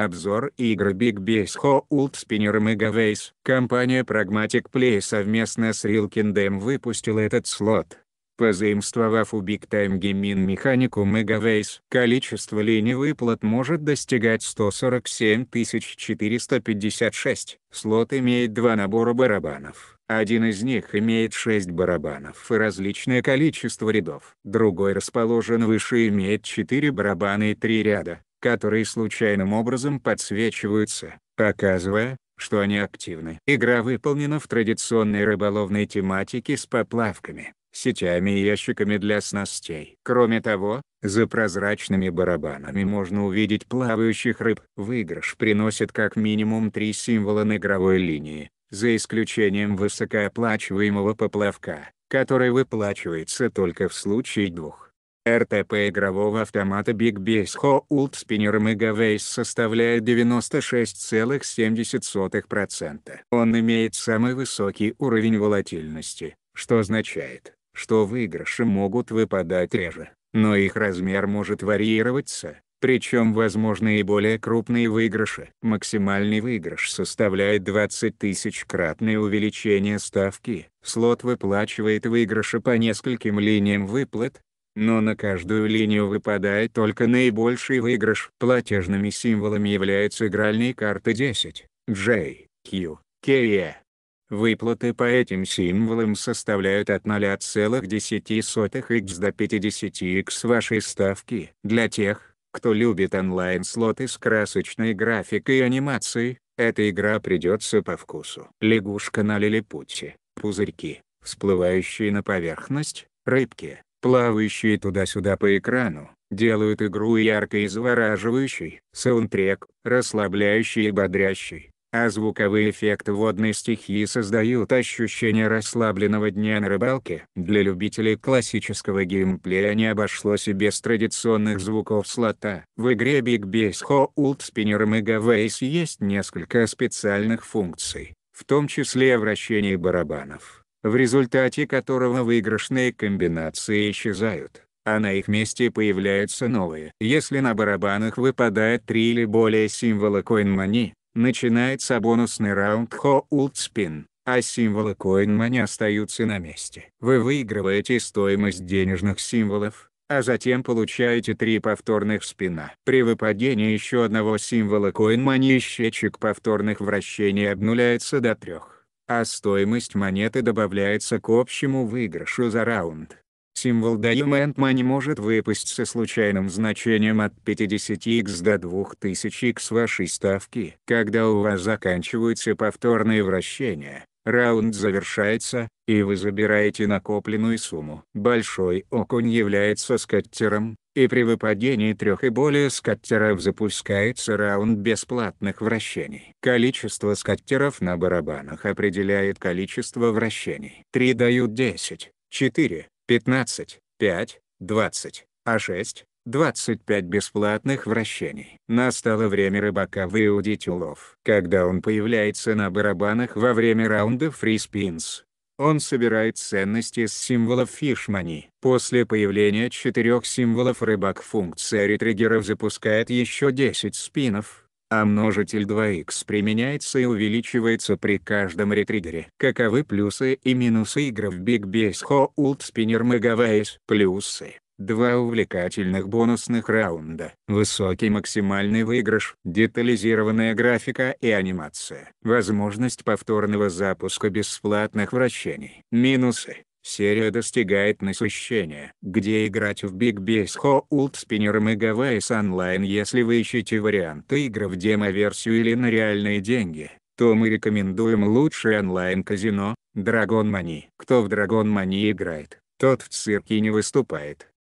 Обзор игры Big Bass Hoult Spinner и Megavace. Компания Pragmatic Play совместно с Real Kingdom выпустила этот слот позаимствовав у Big Time Gaming механику Megavace. Количество линий выплат может достигать 147 456. Слот имеет два набора барабанов. Один из них имеет 6 барабанов и различное количество рядов. Другой расположен выше и имеет 4 барабана и 3 ряда которые случайным образом подсвечиваются, показывая, что они активны. Игра выполнена в традиционной рыболовной тематике с поплавками, сетями и ящиками для снастей. Кроме того, за прозрачными барабанами можно увидеть плавающих рыб. Выигрыш приносит как минимум три символа на игровой линии, за исключением высокооплачиваемого поплавка, который выплачивается только в случае двух. РТП игрового автомата Big Base Hold Spinner и Gaways составляет 96,70%. Он имеет самый высокий уровень волатильности, что означает, что выигрыши могут выпадать реже, но их размер может варьироваться, причем возможны и более крупные выигрыши. Максимальный выигрыш составляет 20 000-кратное увеличение ставки. Слот выплачивает выигрыши по нескольким линиям выплат, но на каждую линию выпадает только наибольший выигрыш. Платежными символами являются игральные карты 10, J, Q, KE. Выплаты по этим символам составляют от 0,10x до 50x вашей ставки. Для тех, кто любит онлайн-слоты с красочной графикой и анимацией, эта игра придется по вкусу. Лягушка на лилипуте, пузырьки, всплывающие на поверхность, рыбки, плавающие туда-сюда по экрану, делают игру яркой и завораживающей, саундтрек, расслабляющий и бодрящий, а звуковые эффекты водной стихии создают ощущение расслабленного дня на рыбалке. Для любителей классического геймплея не обошлось и без традиционных звуков слота. В игре Big Bass Hoult Spinner и есть несколько специальных функций, в том числе вращение барабанов в результате которого выигрышные комбинации исчезают, а на их месте появляются новые. Если на барабанах выпадает три или более символа CoinMoney, начинается бонусный раунд Hold Spin, а символы CoinMoney остаются на месте. Вы выигрываете стоимость денежных символов, а затем получаете три повторных спина. При выпадении еще одного символа CoinMoney счетчик повторных вращений обнуляется до трех а стоимость монеты добавляется к общему выигрышу за раунд. Символ Diamond Money может выпасть со случайным значением от 50x до 2000x вашей ставки. Когда у вас заканчиваются повторные вращения, раунд завершается, и вы забираете накопленную сумму. Большой окунь является скаттером, и при выпадении трех и более скаттеров запускается раунд бесплатных вращений. Количество скаттеров на барабанах определяет количество вращений. 3 дают 10, 4, 15, 5, 20, а 6 — 25 бесплатных вращений. Настало время рыбака выудить улов. Когда он появляется на барабанах во время раунда фриспинс, он собирает ценности с символов фишмани. После появления четырех символов рыбак функция ретриггеров запускает еще 10 спинов, а множитель 2x применяется и увеличивается при каждом ретригере. Каковы плюсы и минусы игр в Big Base Hold Spinner Megaways? Плюсы. Два увлекательных бонусных раунда. Высокий максимальный выигрыш. Детализированная графика и анимация. Возможность повторного запуска бесплатных вращений. Минусы. Серия достигает насыщения. Где играть в Big Bass Hold спиннером и Гавайс онлайн если вы ищете варианты игры в демо-версию или на реальные деньги, то мы рекомендуем лучшее онлайн-казино, Dragon Money. Кто в Dragon Money играет, тот в цирке не выступает.